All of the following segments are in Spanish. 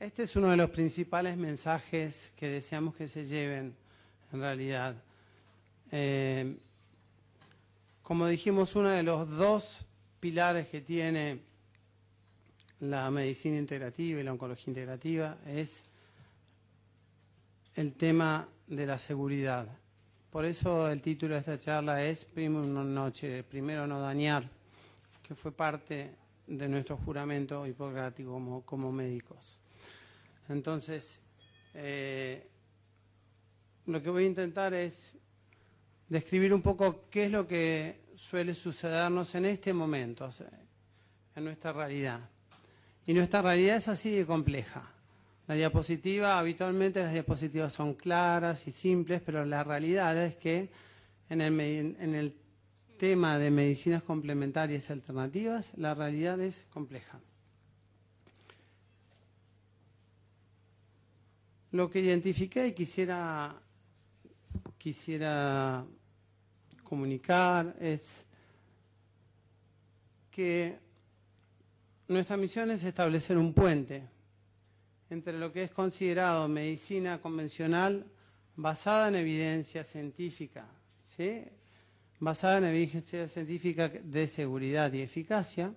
Este es uno de los principales mensajes que deseamos que se lleven, en realidad. Eh, como dijimos, uno de los dos pilares que tiene la medicina integrativa y la oncología integrativa es el tema de la seguridad. Por eso el título de esta charla es Primero no noche, primero no dañar, que fue parte de nuestro juramento hipocrático como médicos. Entonces, eh, lo que voy a intentar es describir un poco qué es lo que suele sucedernos en este momento, en nuestra realidad. Y nuestra realidad es así de compleja. La diapositiva, habitualmente las diapositivas son claras y simples, pero la realidad es que en el, en el tema de medicinas complementarias y alternativas, la realidad es compleja. Lo que identifiqué y quisiera, quisiera comunicar es que nuestra misión es establecer un puente entre lo que es considerado medicina convencional basada en evidencia científica, basada en evidencia científica de seguridad y eficacia,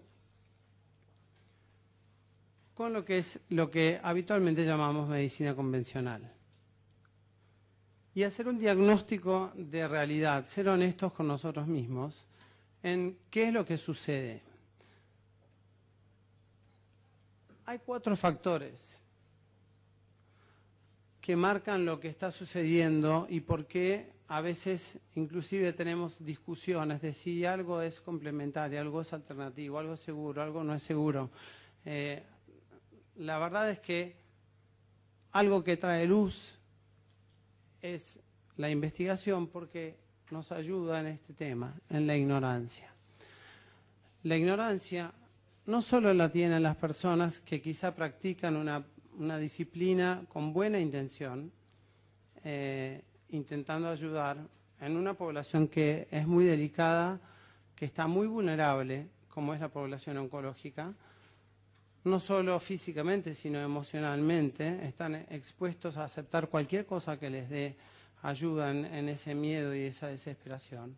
con lo que es lo que habitualmente llamamos medicina convencional. Y hacer un diagnóstico de realidad, ser honestos con nosotros mismos en qué es lo que sucede. Hay cuatro factores que marcan lo que está sucediendo y por qué a veces inclusive tenemos discusiones de si algo es complementario, algo es alternativo, algo es seguro, algo no es seguro. Eh, la verdad es que algo que trae luz es la investigación porque nos ayuda en este tema, en la ignorancia. La ignorancia no solo la tienen las personas que quizá practican una, disciplina con buena intención, eh, intentando ayudar en una población que es muy delicada, que está muy vulnerable, como es la población oncológica, no solo físicamente, sino emocionalmente, están expuestos a aceptar cualquier cosa que les dé ayuda en, ese miedo y esa desesperación.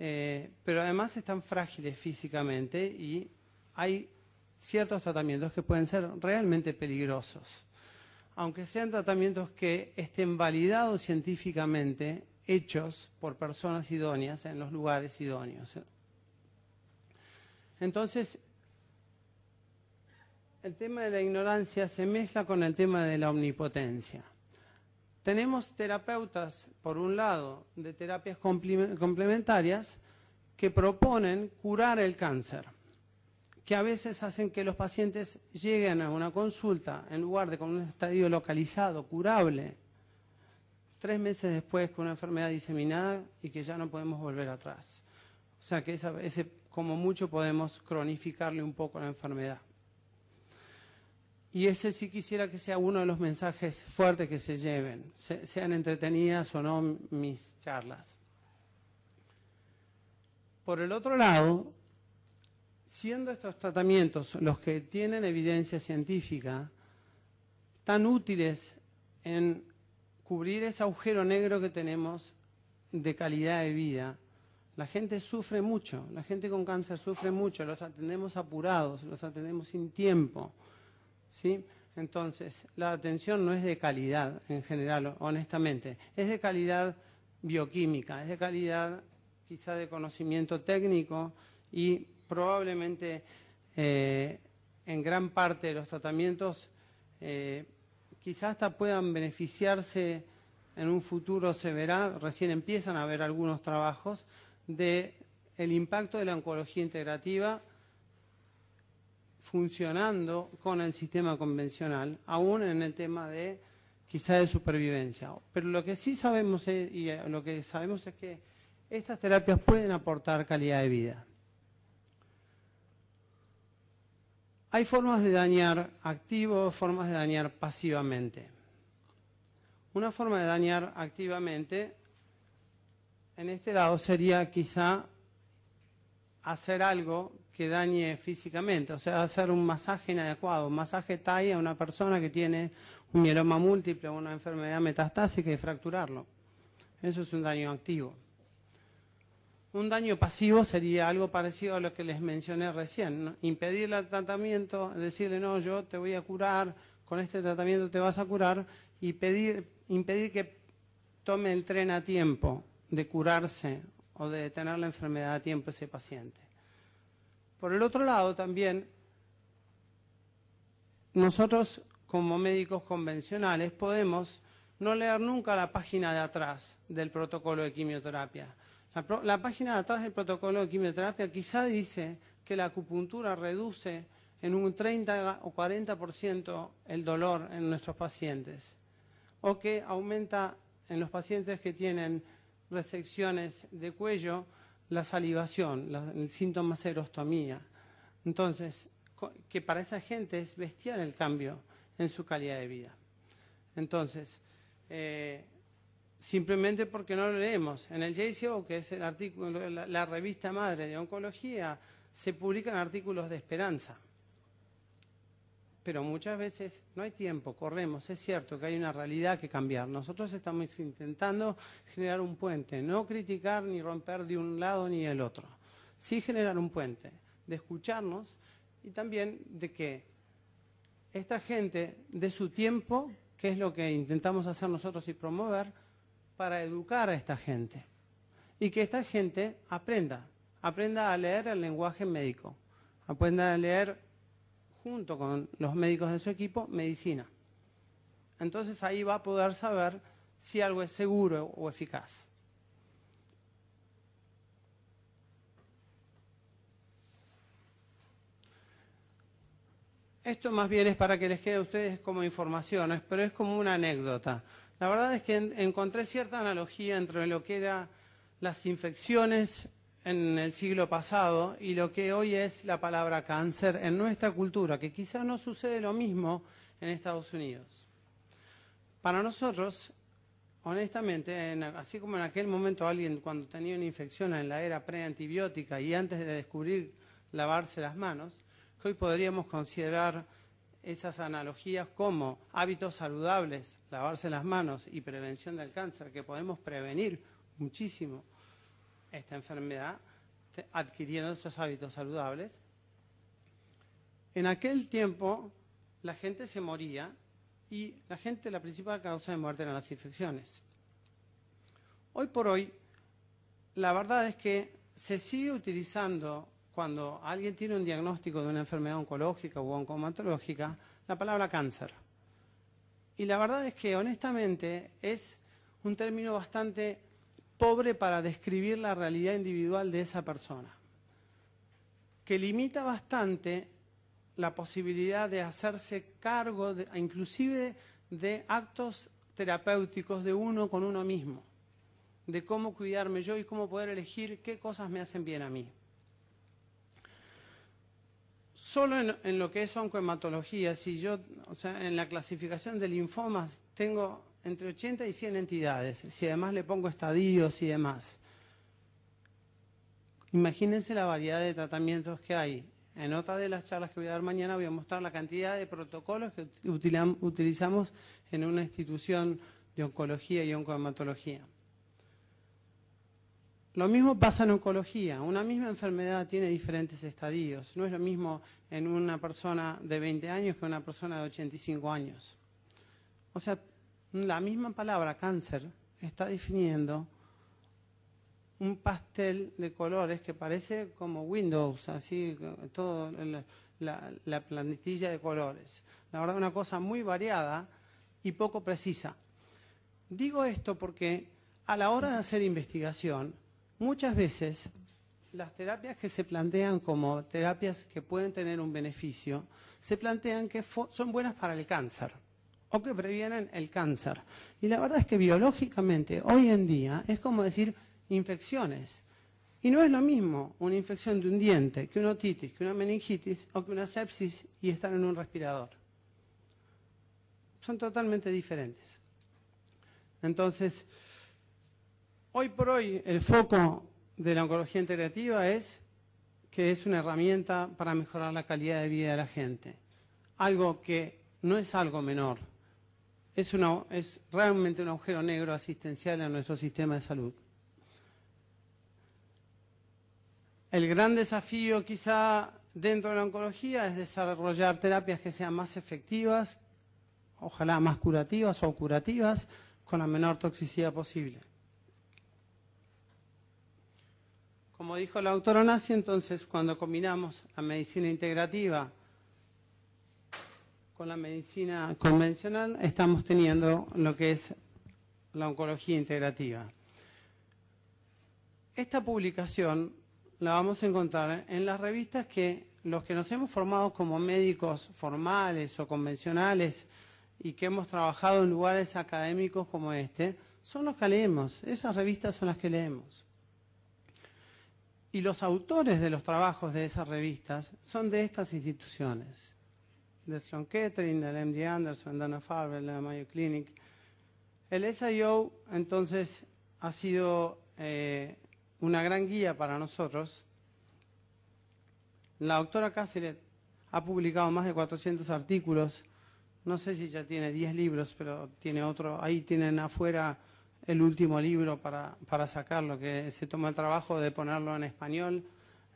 Eh, pero además están frágiles físicamente y hay ciertos tratamientos que pueden ser realmente peligrosos. Aunque sean tratamientos que estén validados científicamente, hechos por personas idóneas en los lugares idóneos. Entonces, el tema de la ignorancia se mezcla con el tema de la omnipotencia. Tenemos terapeutas, por un lado, de terapias complementarias que proponen curar el cáncer, que a veces hacen que los pacientes lleguen a una consulta en lugar de con un estadio localizado, curable, tres meses después con una enfermedad diseminada y que ya no podemos volver atrás. O sea que ese, como mucho podemos cronificarle un poco la enfermedad. Y ese sí quisiera que sea uno de los mensajes fuertes que se lleven, sean entretenidas o no mis charlas. Por el otro lado, siendo estos tratamientos los que tienen evidencia científica tan útiles en cubrir ese agujero negro que tenemos de calidad de vida, la gente sufre mucho, la gente con cáncer sufre mucho, los atendemos apurados, los atendemos sin tiempo ¿sí? Entonces, la atención no es de calidad en general, honestamente, es de calidad bioquímica, es de calidad quizá de conocimiento técnico y probablemente eh, en gran parte de los tratamientos eh, quizás hasta puedan beneficiarse en un futuro se verá, recién empiezan a haber algunos trabajos, de el impacto de la oncología integrativa funcionando con el sistema convencional, aún en el tema de quizá de supervivencia. Pero lo que sí sabemos es, y eh, lo que sabemos es que estas terapias pueden aportar calidad de vida. Hay formas de dañar activo, formas de dañar pasivamente. Una forma de dañar activamente en este lado sería quizá hacer algo que dañe físicamente. O sea, hacer un masaje inadecuado, un masaje TAI a una persona que tiene un mieloma múltiple o una enfermedad metastásica y fracturarlo. Eso es un daño activo. Un daño pasivo sería algo parecido a lo que les mencioné recién. Impedirle al tratamiento, decirle, no, yo te voy a curar, con este tratamiento te vas a curar, y impedir que tome el tren a tiempo de curarse o de detener la enfermedad a tiempo ese paciente. Por el otro lado, también, nosotros como médicos convencionales podemos no leer nunca la página de atrás del protocolo de quimioterapia. La, página de atrás del protocolo de quimioterapia quizá dice que la acupuntura reduce en un 30 o 40% el dolor en nuestros pacientes o que aumenta en los pacientes que tienen resecciones de cuello la salivación, el síntoma serostomía. Entonces, que para esa gente es bestial el cambio en su calidad de vida. Entonces, eh, simplemente porque no lo leemos. En el JCO, que es el la revista madre de oncología, se publican artículos de esperanza pero muchas veces no hay tiempo, corremos. Es cierto que hay una realidad que cambiar. Nosotros estamos intentando generar un puente, no criticar ni romper de un lado ni del otro. Sí generar un puente, de escucharnos y también de que esta gente de su tiempo, que es lo que intentamos hacer nosotros y promover, para educar a esta gente. Y que esta gente aprenda, aprenda a leer el lenguaje médico, aprenda a leer junto con los médicos de su equipo, medicina. Entonces ahí va a poder saber si algo es seguro o eficaz. Esto más bien es para que les quede a ustedes como informaciones, pero es como una anécdota. La verdad es que encontré cierta analogía entre lo que eran las infecciones en el siglo pasado y lo que hoy es la palabra cáncer en nuestra cultura, que quizás no sucede lo mismo en Estados Unidos. Para nosotros, honestamente, así como en aquel momento alguien cuando tenía una infección en la era preantibiótica y antes de descubrir lavarse las manos, hoy podríamos considerar esas analogías como hábitos saludables, lavarse las manos y prevención del cáncer, que podemos prevenir muchísimo esta enfermedad adquiriendo esos hábitos saludables. En aquel tiempo la gente se moría y la gente, la principal causa de muerte eran las infecciones. Hoy por hoy, la verdad es que se sigue utilizando cuando alguien tiene un diagnóstico de una enfermedad oncológica o oncomatológica, la palabra cáncer. Y la verdad es que honestamente es un término bastante pobre para describir la realidad individual de esa persona, que limita bastante la posibilidad de hacerse cargo, inclusive de actos terapéuticos de uno con uno mismo, de cómo cuidarme yo y cómo poder elegir qué cosas me hacen bien a mí. Solo en, lo que es oncohematología, si yo, o sea, en la clasificación de linfomas, tengo entre 80 y 100 entidades, si además le pongo estadios y demás. Imagínense la variedad de tratamientos que hay. En otra de las charlas que voy a dar mañana voy a mostrar la cantidad de protocolos que utilizamos en una institución de oncología y oncohematología. Lo mismo pasa en oncología. Una misma enfermedad tiene diferentes estadios. No es lo mismo en una persona de 20 años que en una persona de 85 años. O sea, la misma palabra cáncer está definiendo un pastel de colores que parece como Windows, así todo la, la, plantilla de colores. La verdad, una cosa muy variada y poco precisa. Digo esto porque a la hora de hacer investigación, muchas veces las terapias que se plantean como terapias que pueden tener un beneficio, se plantean que son buenas para el cáncer o que previenen el cáncer. Y la verdad es que biológicamente hoy en día es como decir infecciones. Y no es lo mismo una infección de un diente que una otitis, que una meningitis o que una sepsis y estar en un respirador. Son totalmente diferentes. Entonces, hoy por hoy el foco de la oncología integrativa es que es una herramienta para mejorar la calidad de vida de la gente. Algo que no es algo menor es, es realmente un agujero negro asistencial en nuestro sistema de salud. El gran desafío quizá dentro de la oncología es desarrollar terapias que sean más efectivas, ojalá más curativas o curativas, con la menor toxicidad posible. Como dijo la doctora Nassi, entonces cuando combinamos la medicina integrativa con la medicina convencional estamos teniendo lo que es la oncología integrativa. Esta publicación la vamos a encontrar en las revistas que los que nos hemos formado como médicos formales o convencionales y que hemos trabajado en lugares académicos como este, son los que leemos, esas revistas son las que leemos. Y los autores de los trabajos de esas revistas son de estas instituciones de Sloan Catering, del MD Anderson, Dana Farber, la Mayo Clinic. El SIO entonces ha sido eh, una gran guía para nosotros. La doctora Cáceres ha publicado más de 400 artículos. No sé si ya tiene 10 libros, pero tiene otro. Ahí tienen afuera el último libro para, para sacarlo, que se toma el trabajo de ponerlo en español,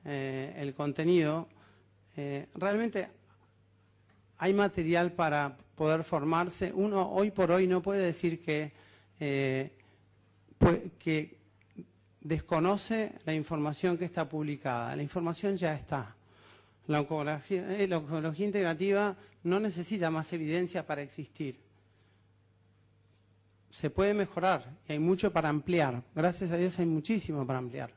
eh, el contenido. Eh, realmente hay material para poder formarse. Uno hoy por hoy no puede decir que, eh, desconoce la información que está publicada. La información ya está. La oncología, eh, la oncología integrativa no necesita más evidencia para existir. Se puede mejorar y hay mucho para ampliar. Gracias a Dios hay muchísimo para ampliar.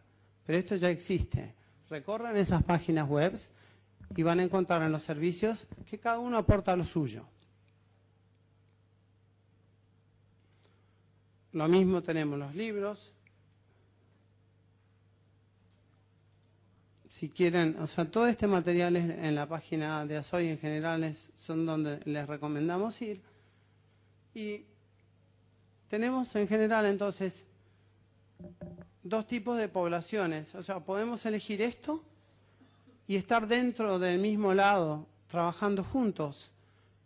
Pero esto ya existe. Recorran esas páginas web y van a encontrar en los servicios que cada uno aporta lo suyo. Lo mismo tenemos los libros. Si quieren, o sea, todo este material es en la página de ASOI en general es, son donde les recomendamos ir. Y tenemos en general entonces dos tipos de poblaciones. O sea, podemos elegir esto y estar dentro del mismo lado, trabajando juntos,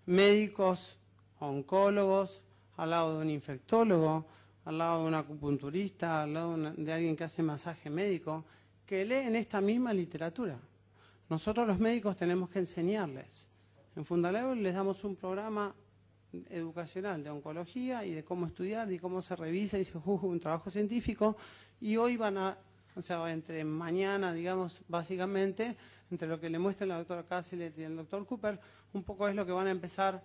médicos, oncólogos, al lado de un infectólogo, al lado de un acupunturista, al lado de alguien que hace masaje médico, que leen esta misma literatura. Nosotros los médicos tenemos que enseñarles. En Fundaleo les damos un programa educacional de oncología y de cómo estudiar y cómo se revisa y se juzga uh, un trabajo científico y hoy van a o sea, entre mañana, digamos, básicamente, entre lo que le muestran la doctora Cassilet y el doctor Cooper, un poco es lo que van a empezar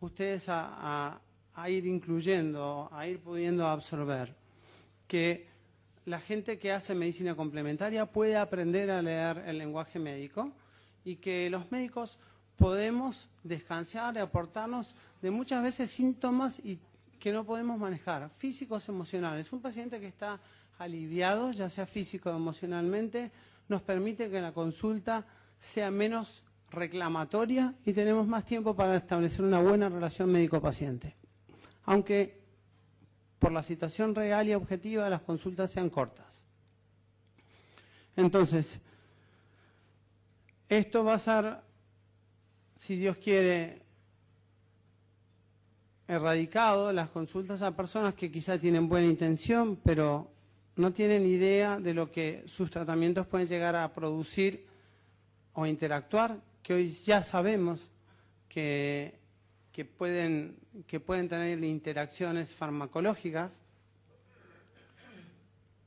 ustedes a, a ir incluyendo, a ir pudiendo absorber. Que la gente que hace medicina complementaria puede aprender a leer el lenguaje médico y que los médicos podemos descansar y aportarnos de muchas veces síntomas y que no podemos manejar, físicos, emocionales. Un paciente que está aliviados, ya sea físico o emocionalmente, nos permite que la consulta sea menos reclamatoria y tenemos más tiempo para establecer una buena relación médico-paciente. Aunque por la situación real y objetiva las consultas sean cortas. Entonces, esto va a ser, si Dios quiere, erradicado las consultas a personas que quizá tienen buena intención, pero no tienen idea de lo que sus tratamientos pueden llegar a producir o interactuar, que hoy ya sabemos que, que, pueden, que pueden tener interacciones farmacológicas.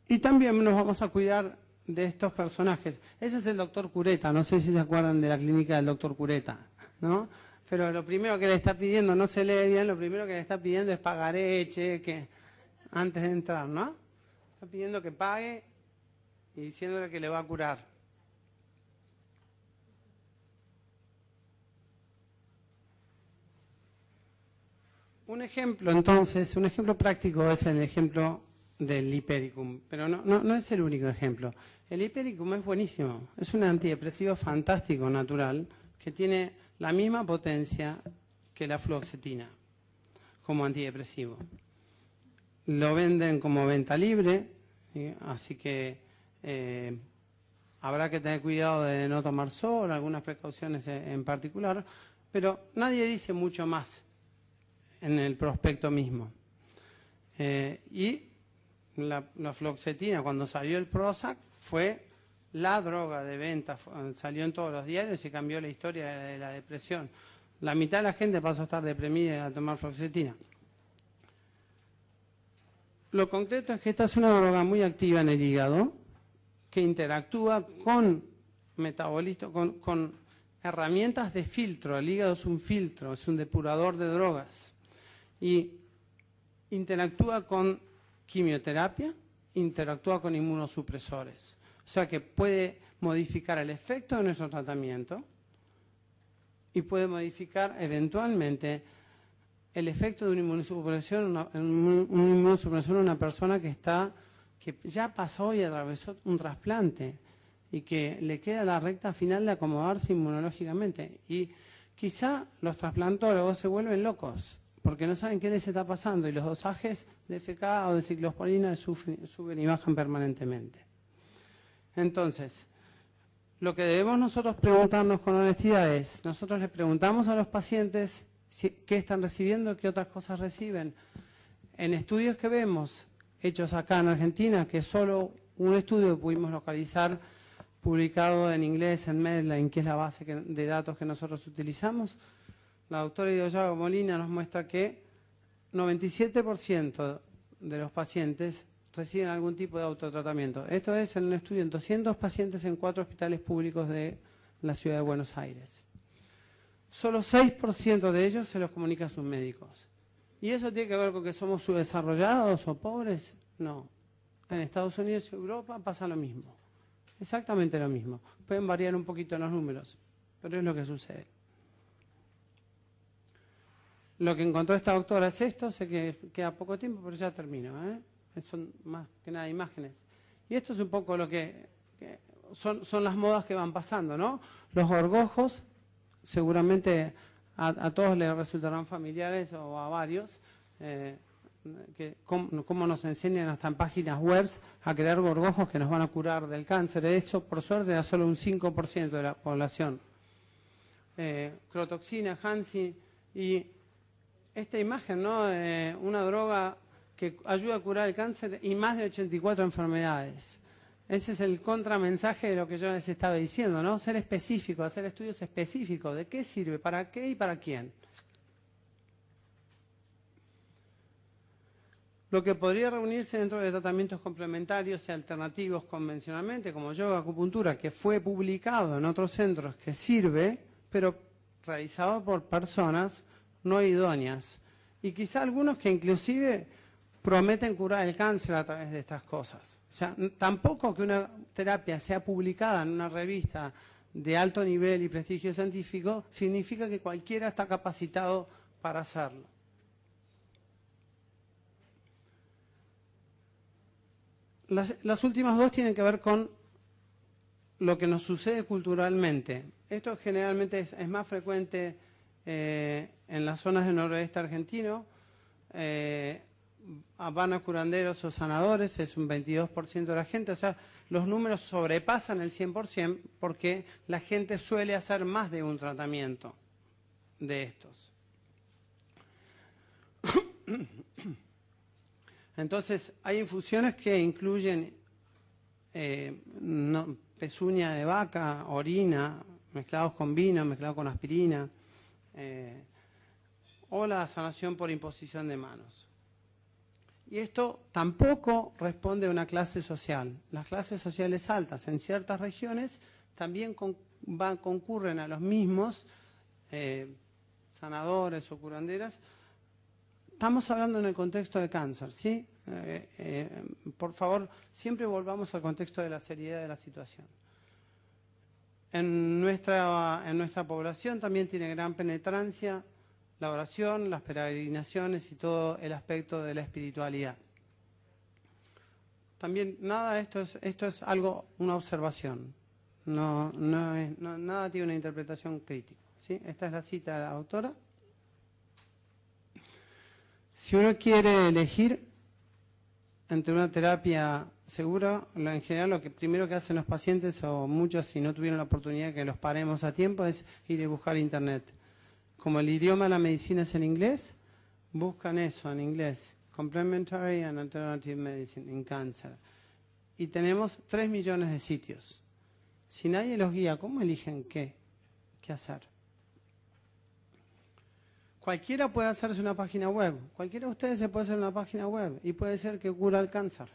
Y también nos vamos a cuidar de estos personajes. Ese es el doctor Cureta, no sé si se acuerdan de la clínica del doctor Cureta, ¿no? Pero lo primero que le está pidiendo, no se lee bien, lo primero que le está pidiendo es pagar cheque, antes de entrar, ¿no? Está pidiendo que pague y diciéndole que le va a curar. Un ejemplo, entonces, un ejemplo práctico es el ejemplo del hipericum, pero no, no, no es el único ejemplo. El hipericum es buenísimo, es un antidepresivo fantástico, natural, que tiene la misma potencia que la fluoxetina como antidepresivo lo venden como venta libre, así que eh, habrá que tener cuidado de no tomar sol, algunas precauciones en particular, pero nadie dice mucho más en el prospecto mismo. Eh, y la, la, floxetina, cuando salió el Prozac, fue la droga de venta, salió en todos los diarios y cambió la historia de la depresión. La mitad de la gente pasó a estar deprimida a tomar floxetina. Lo concreto es que esta es una droga muy activa en el hígado que interactúa con metabolitos, con, con herramientas de filtro. El hígado es un filtro, es un depurador de drogas. Y interactúa con quimioterapia, interactúa con inmunosupresores. O sea que puede modificar el efecto de nuestro tratamiento y puede modificar eventualmente el efecto de una inmunosupresión en una, inmunosupresión una persona que está que ya pasó y atravesó un trasplante y que le queda la recta final de acomodarse inmunológicamente. Y quizá los trasplantólogos se vuelven locos porque no saben qué les está pasando y los dosajes de FK o de ciclosporina suben y bajan permanentemente. Entonces, lo que debemos nosotros preguntarnos con honestidad es, nosotros les preguntamos a los pacientes qué están recibiendo, qué otras cosas reciben. En estudios que vemos, hechos acá en Argentina, que solo un estudio pudimos localizar publicado en inglés en Medline, que es la base de datos que nosotros utilizamos, la doctora Idoyago Molina nos muestra que 97% de los pacientes reciben algún tipo de autotratamiento. Esto es en un estudio en 200 pacientes en cuatro hospitales públicos de la ciudad de Buenos Aires. Solo 6% de ellos se los comunica a sus médicos. ¿Y eso tiene que ver con que somos subdesarrollados o pobres? No. En Estados Unidos y Europa pasa lo mismo. Exactamente lo mismo. Pueden variar un poquito los números, pero es lo que sucede. Lo que encontró esta doctora es esto, sé que queda poco tiempo, pero ya termino. ¿eh? Son más que nada imágenes. Y esto es un poco lo que, son, son las modas que van pasando, ¿no? Los gorgojos seguramente a, todos les resultarán familiares o a varios, eh, que, cómo, nos enseñan hasta en páginas web a crear gorgojos que nos van a curar del cáncer. De hecho, por suerte, a solo un 5% de la población. Eh, crotoxina, Hansi y esta imagen, ¿no? Eh, una droga que ayuda a curar el cáncer y más de 84 enfermedades. Ese es el contramensaje de lo que yo les estaba diciendo, ¿no? Ser específico, hacer estudios específicos. ¿De qué sirve? ¿Para qué y para quién? Lo que podría reunirse dentro de tratamientos complementarios y alternativos convencionalmente, como yoga, acupuntura, que fue publicado en otros centros que sirve, pero realizado por personas no idóneas. Y quizá algunos que inclusive prometen curar el cáncer a través de estas cosas. O sea, tampoco que una terapia sea publicada en una revista de alto nivel y prestigio científico significa que cualquiera está capacitado para hacerlo. Las, últimas dos tienen que ver con lo que nos sucede culturalmente. Esto generalmente es, más frecuente eh, en las zonas del noroeste argentino. Eh, van a curanderos o sanadores, es un 22% de la gente, o sea, los números sobrepasan el 100% porque la gente suele hacer más de un tratamiento de estos. Entonces, hay infusiones que incluyen eh, pezuña de vaca, orina, mezclados con vino, mezclados con aspirina, eh, o la sanación por imposición de manos. Y esto tampoco responde a una clase social. Las clases sociales altas en ciertas regiones también concurren a los mismos eh, sanadores o curanderas. Estamos hablando en el contexto de cáncer, ¿sí? Eh, eh, por favor, siempre volvamos al contexto de la seriedad de la situación. En nuestra, en nuestra población también tiene gran penetrancia la oración, las peregrinaciones y todo el aspecto de la espiritualidad. También nada, esto es, esto es algo, una observación. No, no, nada tiene una interpretación crítica. Esta es la cita de la autora. Si uno quiere elegir entre una terapia segura, en general lo que primero que hacen los pacientes, o muchos si no tuvieron la oportunidad que los paremos a tiempo, es ir a buscar internet como el idioma de la medicina es el inglés, buscan eso en inglés, Complementary and Alternative Medicine in cáncer. Y tenemos 3 millones de sitios. Si nadie los guía, ¿cómo eligen qué, qué hacer? Cualquiera puede hacerse una página web. Cualquiera de ustedes se puede hacer una página web y puede ser que cura el cáncer.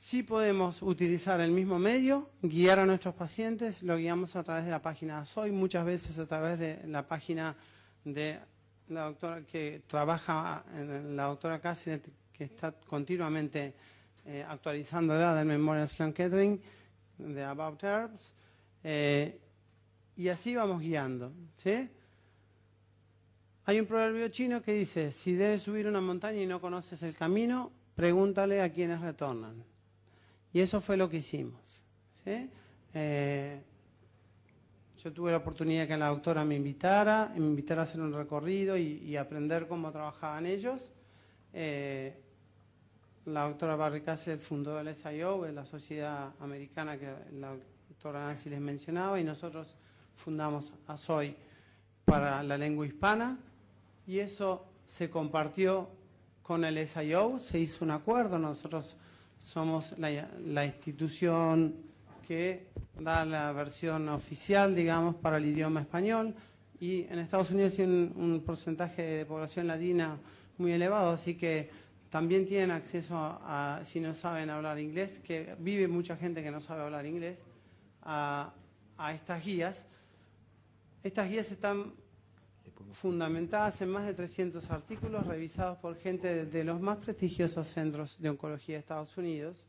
Sí podemos utilizar el mismo medio, guiar a nuestros pacientes, lo guiamos a través de la página Soy, muchas veces a través de la página de la doctora que trabaja, la doctora Cassinet, que está continuamente eh, la del Memorial Sloan Kettering, de About Herbs, eh, y así vamos guiando. Hay un proverbio chino que dice, si debes subir una montaña y no conoces el camino, pregúntale a quienes retornan. Y eso fue lo que hicimos. Eh, yo tuve la oportunidad que la doctora me invitara, me invitara a hacer un recorrido y, aprender cómo trabajaban ellos. Eh, la doctora Barry Cassett fundó el SIO, la sociedad americana que la doctora Nancy les mencionaba, y nosotros fundamos ASOI para la lengua hispana, y eso se compartió con el SIO, se hizo un acuerdo, nosotros somos la, institución que da la versión oficial, digamos, para el idioma español y en Estados Unidos tienen un porcentaje de población latina muy elevado, así que también tienen acceso a, si no saben hablar inglés, que vive mucha gente que no sabe hablar inglés, a estas guías. Estas guías están fundamentadas en más de 300 artículos revisados por gente de los más prestigiosos centros de oncología de Estados Unidos,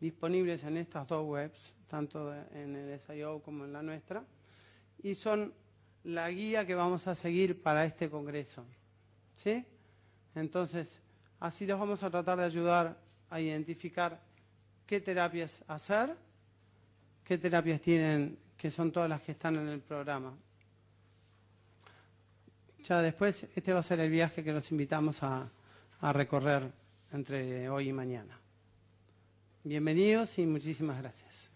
disponibles en estas dos webs, tanto en el SIO como en la nuestra, y son la guía que vamos a seguir para este congreso. ¿Sí? Entonces, así los vamos a tratar de ayudar a identificar qué terapias hacer, qué terapias tienen, que son todas las que están en el programa ya después este va a ser el viaje que los invitamos a, a recorrer entre hoy y mañana. Bienvenidos y muchísimas gracias.